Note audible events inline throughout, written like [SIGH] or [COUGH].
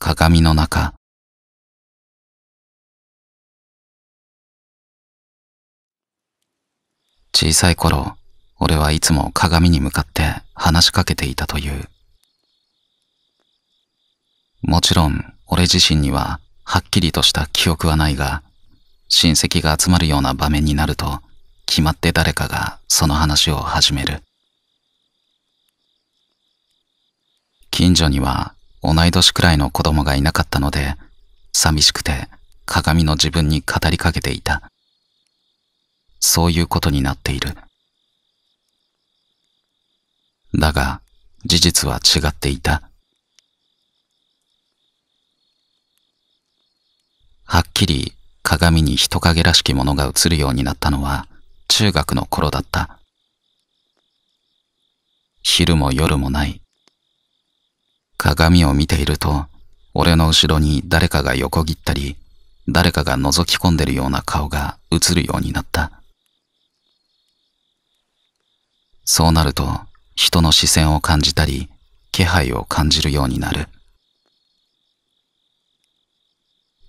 鏡の中。小さい頃、俺はいつも鏡に向かって話しかけていたという。もちろん、俺自身にははっきりとした記憶はないが、親戚が集まるような場面になると、決まって誰かがその話を始める。近所には同い年くらいの子供がいなかったので、寂しくて鏡の自分に語りかけていた。そういうことになっている。だが、事実は違っていた。はっきり鏡に人影らしきものが映るようになったのは中学の頃だった。昼も夜もない鏡を見ていると、俺の後ろに誰かが横切ったり、誰かが覗き込んでるような顔が映るようになった。そうなると、人の視線を感じたり、気配を感じるようになる。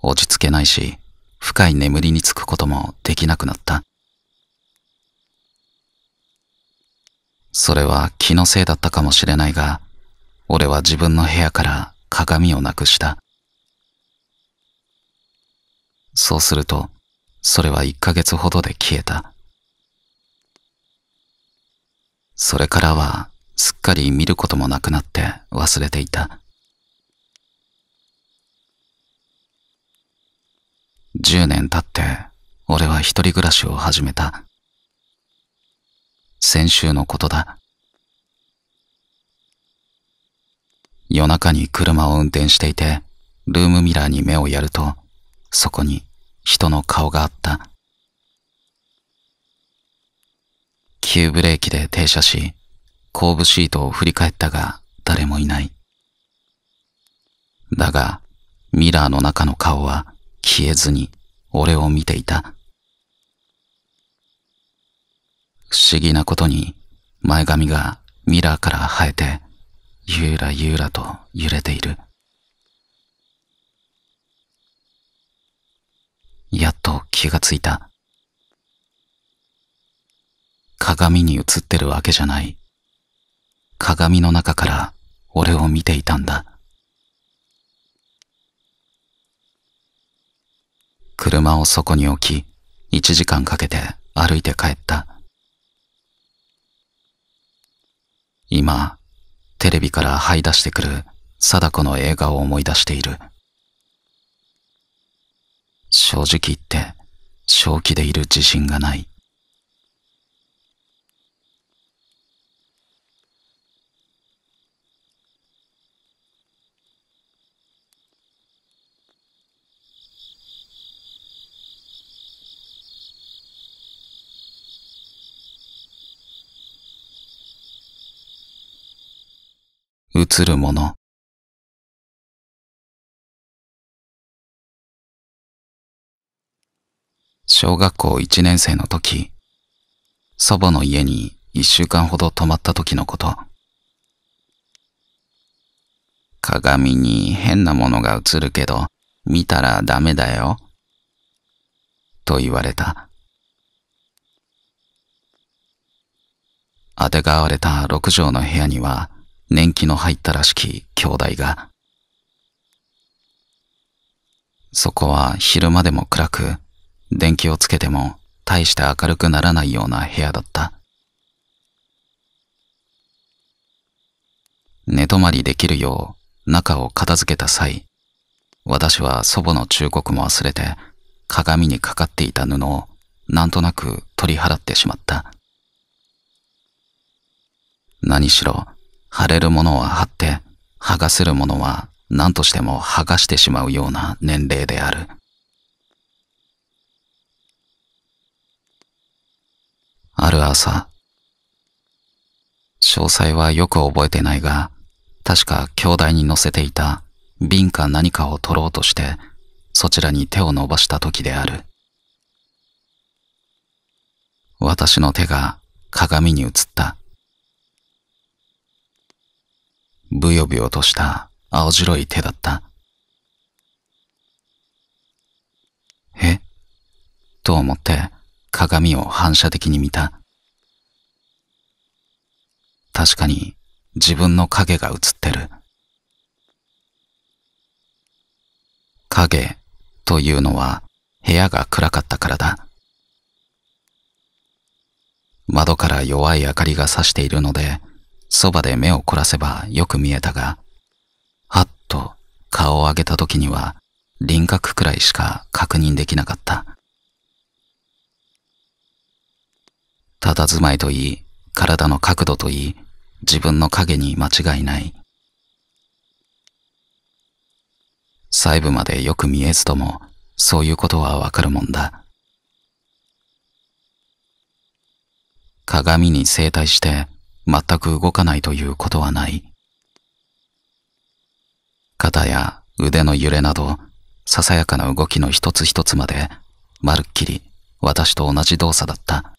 落ち着けないし、深い眠りにつくこともできなくなった。それは気のせいだったかもしれないが、俺は自分の部屋から鏡をなくした。そうすると、それは1ヶ月ほどで消えた。それからは、すっかり見ることもなくなって忘れていた。10年経って、俺は一人暮らしを始めた。先週のことだ。夜中に車を運転していて、ルームミラーに目をやると、そこに人の顔があった。急ブレーキで停車し、後部シートを振り返ったが誰もいない。だが、ミラーの中の顔は消えずに俺を見ていた。不思議なことに前髪がミラーから生えてゆらゆらと揺れている。やっと気がついた。鏡に映ってるわけじゃない。鏡の中から俺を見ていたんだ。車をそこに置き、一時間かけて歩いて帰った。今、テレビから這い出してくる貞子の映画を思い出している。正直言って、正気でいる自信がない。映るもの小学校一年生の時、祖母の家に一週間ほど泊まった時のこと。鏡に変なものが映るけど、見たらダメだよ。と言われた。あてがわれた六畳の部屋には、年季の入ったらしき兄弟が。そこは昼間でも暗く、電気をつけても大して明るくならないような部屋だった。寝泊まりできるよう中を片付けた際、私は祖母の忠告も忘れて鏡にかかっていた布をなんとなく取り払ってしまった。何しろ貼れるものは貼って、剥がせるものは何としても剥がしてしまうような年齢である。ある朝、詳細はよく覚えてないが、確か兄弟に乗せていた瓶か何かを取ろうとして、そちらに手を伸ばした時である。私の手が鏡に映った。ぶよブヨとした青白い手だった。えと思って鏡を反射的に見た。確かに自分の影が映ってる。影というのは部屋が暗かったからだ。窓から弱い明かりが差しているのでそばで目を凝らせばよく見えたが、はっと顔を上げた時には輪郭くらいしか確認できなかった。たたずまいといい、体の角度といい、自分の影に間違いない。細部までよく見えずとも、そういうことはわかるもんだ。鏡に整体して全く動かないということはない。肩や腕の揺れなど、ささやかな動きの一つ一つまで、まるっきり私と同じ動作だった。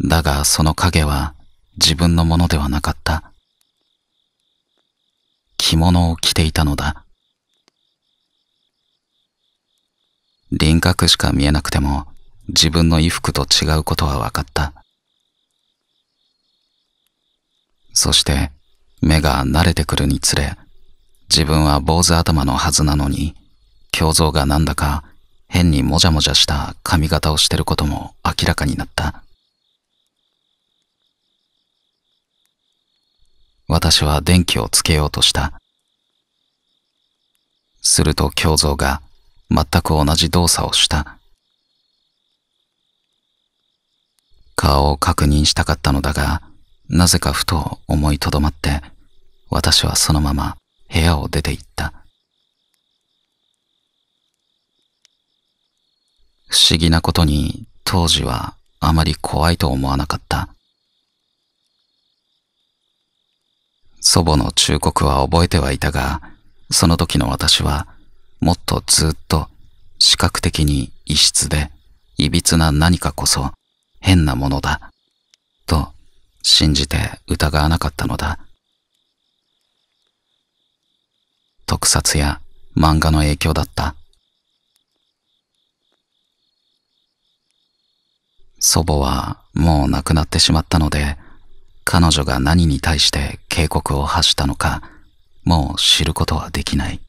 だがその影は自分のものではなかった。着物を着ていたのだ。輪郭しか見えなくても自分の衣服と違うことは分かった。そして、目が慣れてくるにつれ、自分は坊主頭のはずなのに、胸像がなんだか変にもじゃもじゃした髪型をしてることも明らかになった。私は電気をつけようとした。すると胸像が全く同じ動作をした。顔を確認したかったのだが、なぜかふと思いとどまって、私はそのまま部屋を出て行った。不思議なことに当時はあまり怖いと思わなかった。祖母の忠告は覚えてはいたが、その時の私はもっとずっと視覚的に異質で、いびつな何かこそ変なものだ、と信じて疑わなかったのだ。特撮や漫画の影響だった。祖母はもう亡くなってしまったので、彼女が何に対して警告を発したのか、もう知ることはできない。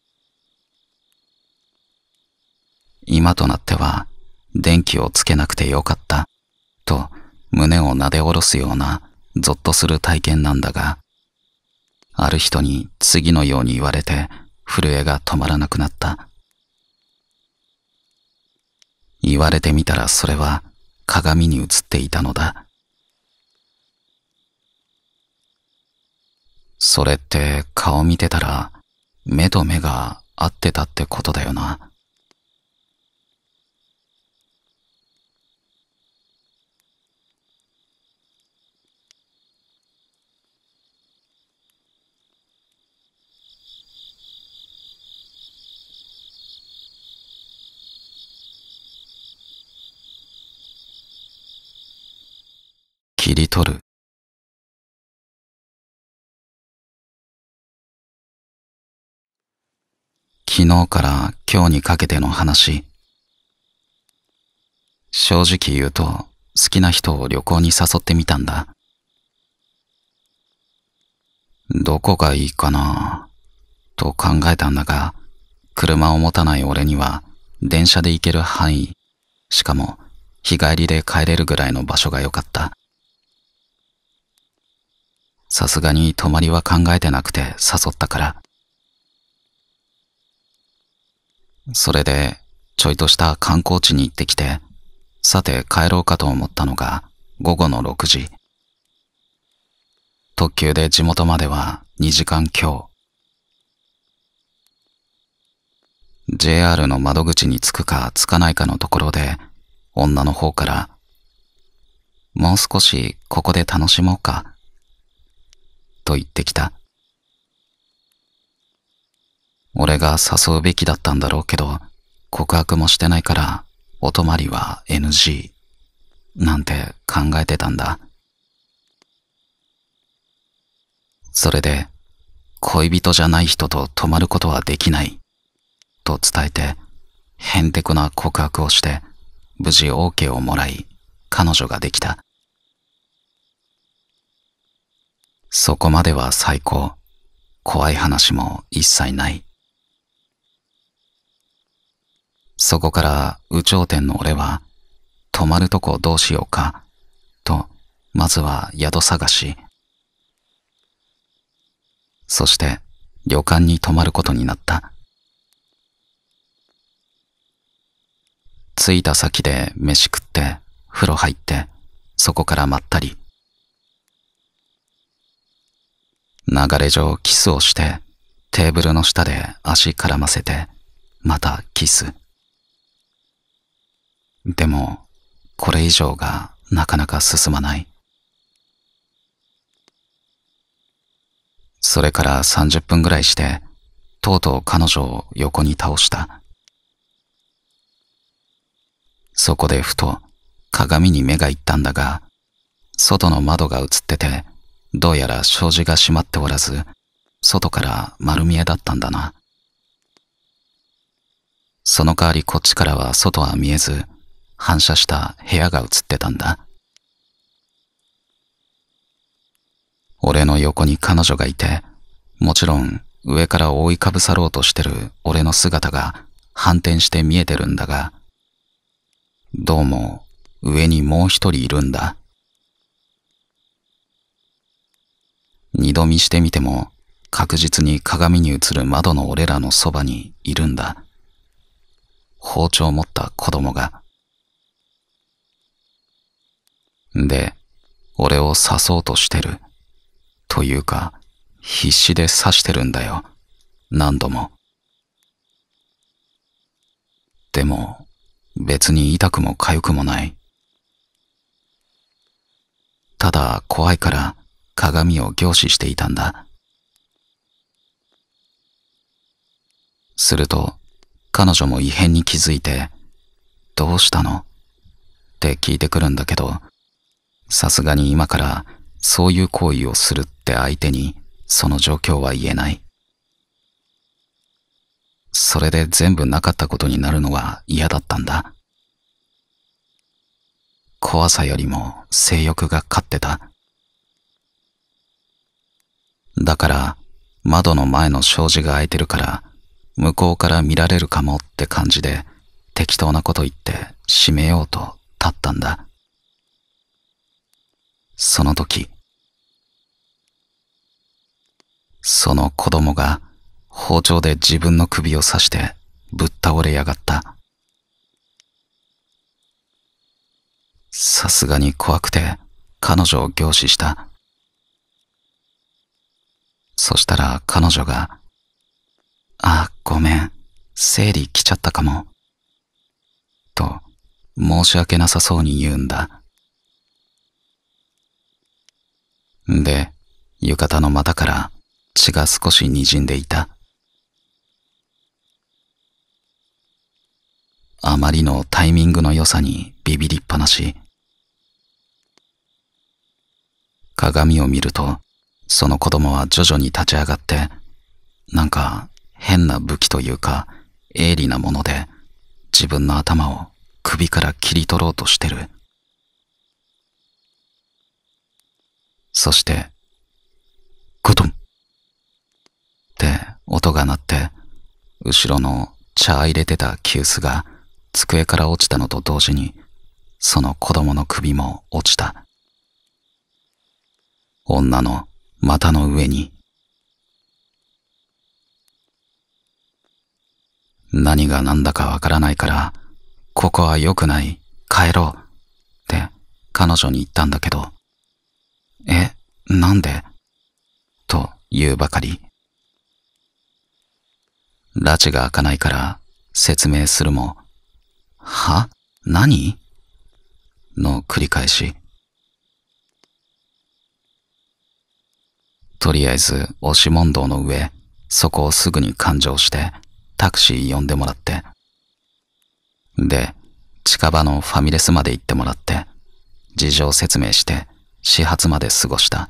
今となっては、電気をつけなくてよかった、と胸をなでおろすようなぞっとする体験なんだが、ある人に次のように言われて震えが止まらなくなった。言われてみたらそれは鏡に映っていたのだ。それって顔見てたら目と目が合ってたってことだよな。切り取る。昨日から今日にかけての話。正直言うと好きな人を旅行に誘ってみたんだ。どこがいいかなと考えたんだが、車を持たない俺には電車で行ける範囲、しかも日帰りで帰れるぐらいの場所が良かった。さすがに泊まりは考えてなくて誘ったから。それで、ちょいとした観光地に行ってきて、さて帰ろうかと思ったのが午後の6時。特急で地元までは2時間強。JR の窓口に着くか着かないかのところで、女の方から、もう少しここで楽しもうか。と言ってきた。俺が誘うべきだったんだろうけど、告白もしてないから、お泊まりは NG。なんて考えてたんだ。それで、恋人じゃない人と泊まることはできない。と伝えて、へんてこな告白をして、無事 OK をもらい、彼女ができた。そこまでは最高。怖い話も一切ない。そこから宇頂天の俺は、泊まるとこどうしようか、と、まずは宿探し。そして、旅館に泊まることになった。着いた先で飯食って、風呂入って、そこからまったり。流れ上キスをして、テーブルの下で足絡ませて、またキス。でも、これ以上がなかなか進まない。それから30分ぐらいして、とうとう彼女を横に倒した。そこでふと鏡に目がいったんだが、外の窓が映ってて、どうやら障子が閉まっておらず、外から丸見えだったんだな。その代わりこっちからは外は見えず、反射した部屋が映ってたんだ。俺の横に彼女がいて、もちろん上から覆いかぶさろうとしてる俺の姿が反転して見えてるんだが、どうも上にもう一人いるんだ。二度見してみても確実に鏡に映る窓の俺らのそばにいるんだ。包丁を持った子供が。で、俺を刺そうとしてる。というか、必死で刺してるんだよ。何度も。でも、別に痛くも痒くもない。ただ怖いから、鏡を凝視していたんだ。すると、彼女も異変に気づいて、どうしたのって聞いてくるんだけど、さすがに今からそういう行為をするって相手にその状況は言えない。それで全部なかったことになるのは嫌だったんだ。怖さよりも性欲が勝ってた。だから、窓の前の障子が開いてるから、向こうから見られるかもって感じで、適当なこと言って閉めようと立ったんだ。その時、その子供が包丁で自分の首を刺してぶっ倒れやがった。さすがに怖くて彼女を凝視した。そしたら彼女が、あ、ごめん、生理来ちゃったかも。と、申し訳なさそうに言うんだ。で、浴衣の股から血が少し滲んでいた。あまりのタイミングの良さにビビりっぱなし。鏡を見ると、その子供は徐々に立ち上がって、なんか変な武器というか、鋭利なもので自分の頭を首から切り取ろうとしてる。そして、ゴトンって音が鳴って、後ろの茶入れてた急須が机から落ちたのと同時に、その子供の首も落ちた。女の股の上に。何が何だかわからないから、ここは良くない、帰ろう、って彼女に言ったんだけど、え、なんでと言うばかり。拉致が開かないから説明するも、は何の繰り返し。とりあえず押し問答の上、そこをすぐに勘定して、タクシー呼んでもらって。で、近場のファミレスまで行ってもらって、事情説明して、始発まで過ごした。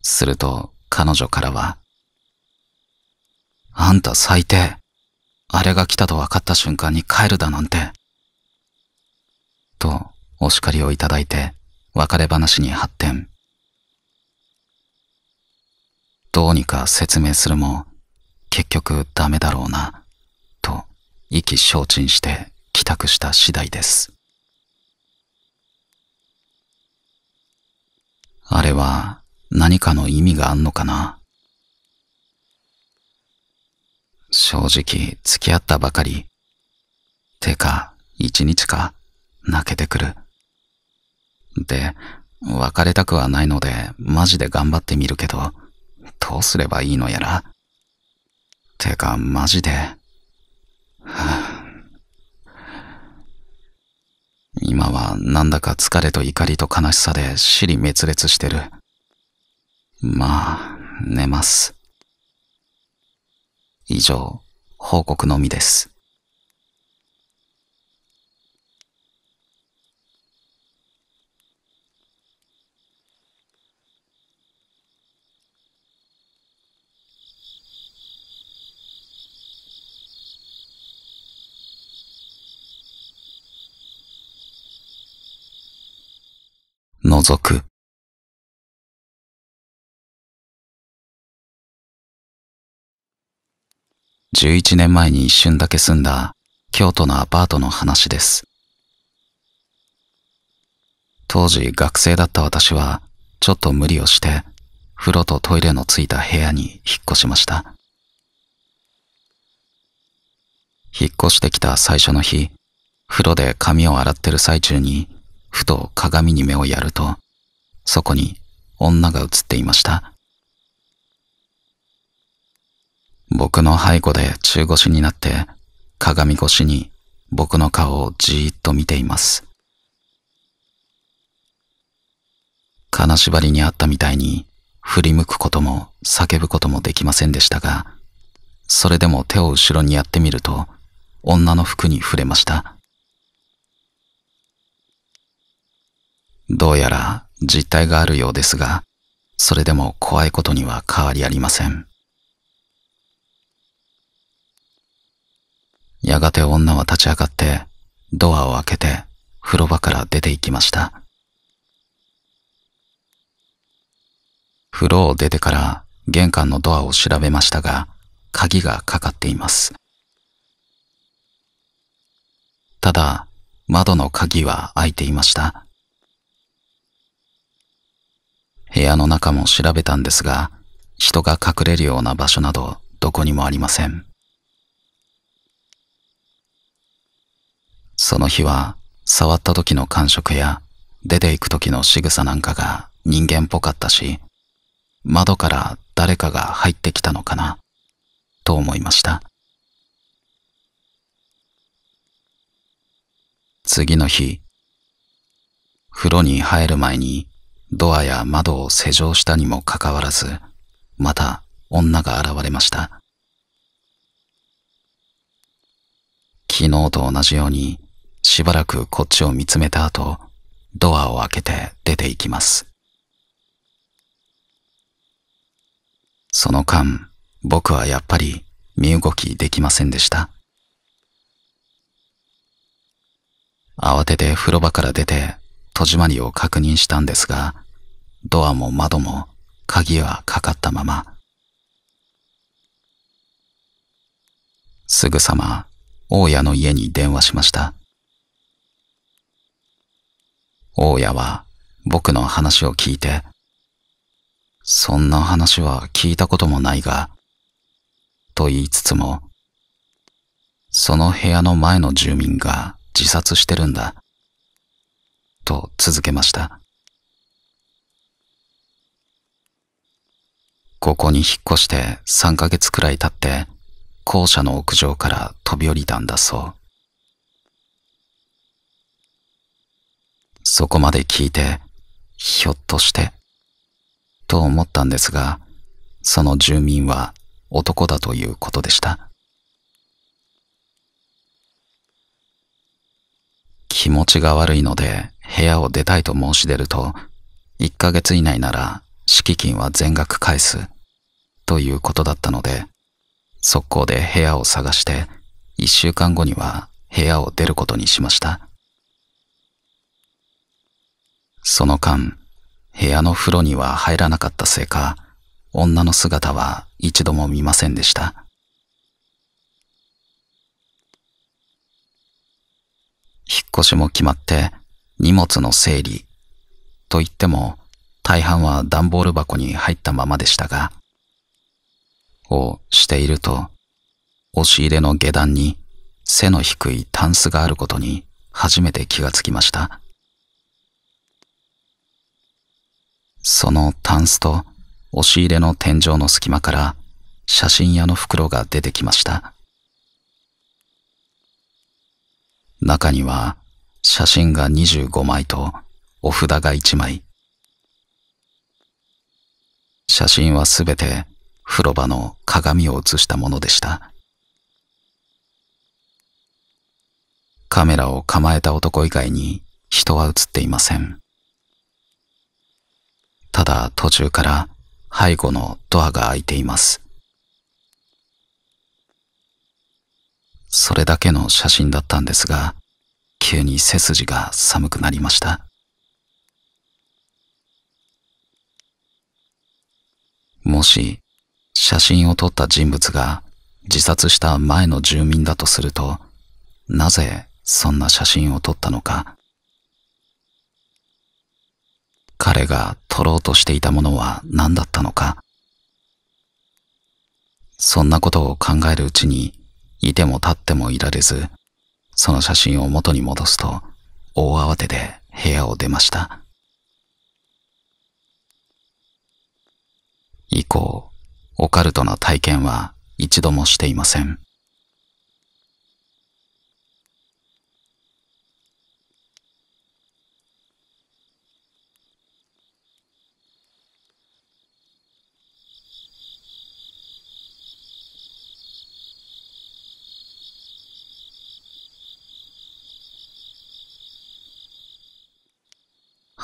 すると、彼女からは、あんた最低。あれが来たと分かった瞬間に帰るだなんて。と、お叱りをいただいて、別れ話に発展。どうにか説明するも、結局ダメだろうな、と意気消沈して帰宅した次第です。あれは何かの意味があんのかな正直付き合ったばかり。てか、一日か、泣けてくる。で、別れたくはないので、マジで頑張ってみるけど、どうすればいいのやら。てか、マジで。はあ、今はなんだか疲れと怒りと悲しさで尻滅裂してる。まあ、寝ます。以上、報告のみです。覗く。11年前に一瞬だけ住んだ京都のアパートの話です。当時学生だった私はちょっと無理をして風呂とトイレのついた部屋に引っ越しました。引っ越してきた最初の日、風呂で髪を洗ってる最中にふと鏡に目をやると、そこに女が映っていました。僕の背後で中腰になって鏡越しに僕の顔をじーっと見ています。金縛りにあったみたいに振り向くことも叫ぶこともできませんでしたが、それでも手を後ろにやってみると女の服に触れました。どうやら実態があるようですが、それでも怖いことには変わりありません。やがて女は立ち上がって、ドアを開けて、風呂場から出て行きました。風呂を出てから玄関のドアを調べましたが、鍵がかかっています。ただ、窓の鍵は開いていました。部屋の中も調べたんですが、人が隠れるような場所などどこにもありません。その日は、触った時の感触や、出て行く時の仕草なんかが人間っぽかったし、窓から誰かが入ってきたのかな、と思いました。次の日、風呂に入る前にドアや窓を施錠したにもかかわらず、また女が現れました。昨日と同じように、しばらくこっちを見つめた後、ドアを開けて出て行きます。その間、僕はやっぱり身動きできませんでした。慌てて風呂場から出て戸締まりを確認したんですが、ドアも窓も鍵はかかったまま。すぐさま、大家の家に電話しました。大家は僕の話を聞いて、そんな話は聞いたこともないが、と言いつつも、その部屋の前の住民が自殺してるんだ。と続けました。ここに引っ越して3ヶ月くらい経って、校舎の屋上から飛び降りたんだそう。そこまで聞いて、ひょっとして、と思ったんですが、その住民は男だということでした。気持ちが悪いので部屋を出たいと申し出ると、1ヶ月以内なら敷金は全額返す、ということだったので、速攻で部屋を探して、1週間後には部屋を出ることにしました。その間、部屋の風呂には入らなかったせいか、女の姿は一度も見ませんでした。引っ越しも決まって、荷物の整理。と言っても、大半は段ボール箱に入ったままでしたが、をしていると、押し入れの下段に背の低いタンスがあることに初めて気がつきました。そのタンスと押し入れの天井の隙間から写真屋の袋が出てきました。中には写真が25枚とお札が1枚。写真はすべて風呂場の鏡を映したものでした。カメラを構えた男以外に人は映っていません。ただ途中から背後のドアが開いています。それだけの写真だったんですが、急に背筋が寒くなりました。もし、写真を撮った人物が自殺した前の住民だとすると、なぜそんな写真を撮ったのか。彼が撮ろうとしていたものは何だったのか。そんなことを考えるうちにいても立ってもいられず、その写真を元に戻すと、大慌てで部屋を出ました。以降、オカルトの体験は一度もしていません。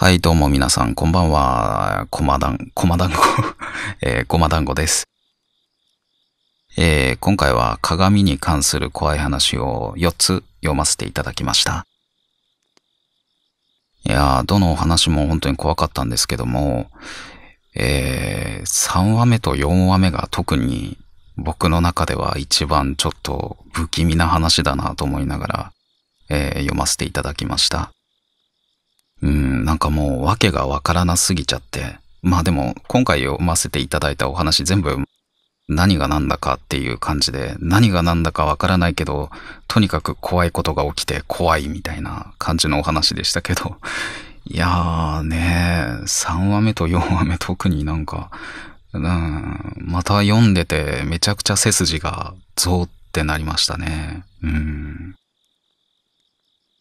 はい、どうも皆さん、こんばんは。こまだん、こまだんごえー、まだんごです。えー、今回は鏡に関する怖い話を4つ読ませていただきました。いやどのお話も本当に怖かったんですけども、えー、3話目と4話目が特に僕の中では一番ちょっと不気味な話だなと思いながら、えー、読ませていただきました。うん、なんかもう訳がわからなすぎちゃって。まあでも、今回読ませていただいたお話全部、何が何だかっていう感じで、何が何だかわからないけど、とにかく怖いことが起きて怖いみたいな感じのお話でしたけど、[LAUGHS] いやーね3話目と4話目特になんか、うん、また読んでてめちゃくちゃ背筋がゾーってなりましたね。うん。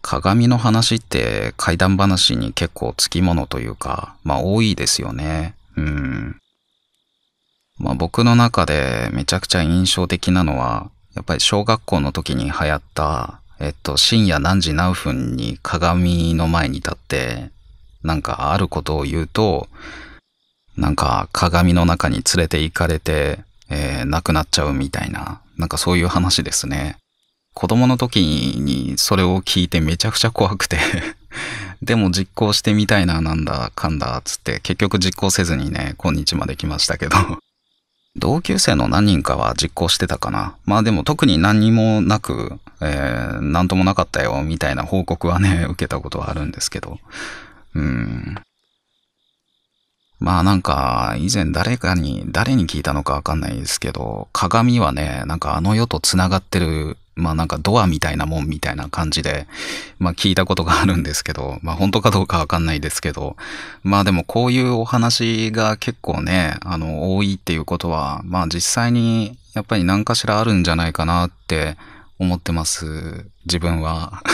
鏡の話って怪談話に結構つきものというか、まあ多いですよね。うん。まあ僕の中でめちゃくちゃ印象的なのは、やっぱり小学校の時に流行った、えっと、深夜何時何分に鏡の前に立って、なんかあることを言うと、なんか鏡の中に連れて行かれて、えー、亡くなっちゃうみたいな、なんかそういう話ですね。子供の時にそれを聞いてめちゃくちゃ怖くて [LAUGHS] でも実行してみたいな、なんだかんだ、つって結局実行せずにね、今日まで来ましたけど [LAUGHS] 同級生の何人かは実行してたかな。まあでも特に何にもなく、えー、なんともなかったよ、みたいな報告はね、[LAUGHS] 受けたことはあるんですけど。うん。まあなんか、以前誰かに、誰に聞いたのかわかんないですけど、鏡はね、なんかあの世と繋がってるまあなんかドアみたいなもんみたいな感じで、まあ聞いたことがあるんですけど、まあ本当かどうかわかんないですけど、まあでもこういうお話が結構ね、あの多いっていうことは、まあ実際にやっぱり何かしらあるんじゃないかなって思ってます。自分は。[LAUGHS]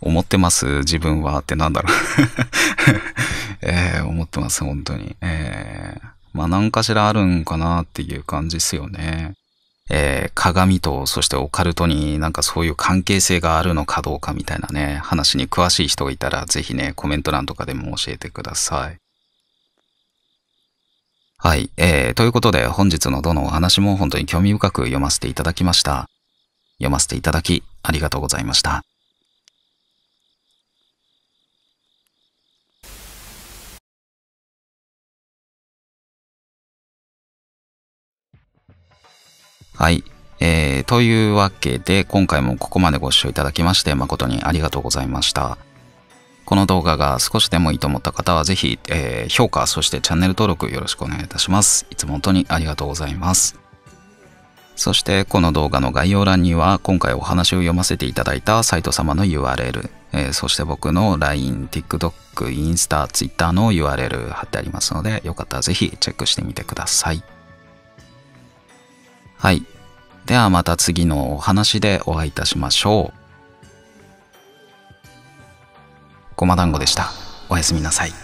思ってます自分はってなんだろう [LAUGHS] え思ってます、本当に。えー、まあ何かしらあるんかなっていう感じですよね。鏡とそしてオカルトになんかそういう関係性があるのかどうかみたいなね、話に詳しい人がいたらぜひね、コメント欄とかでも教えてください。はい、えー、ということで本日のどのお話も本当に興味深く読ませていただきました。読ませていただきありがとうございました。はい。えー、というわけで今回もここまでご視聴いただきまして誠にありがとうございました。この動画が少しでもいいと思った方はぜひ、えー、評価、そしてチャンネル登録よろしくお願いいたします。いつも本当にありがとうございます。そしてこの動画の概要欄には今回お話を読ませていただいたサイト様の URL、えー、そして僕の LINE、TikTok、インスタ、Twitter の URL 貼ってありますのでよかったらぜひチェックしてみてください。はい。ではまた次のお話でお会いいたしましょう。ごま団子でした。おやすみなさい。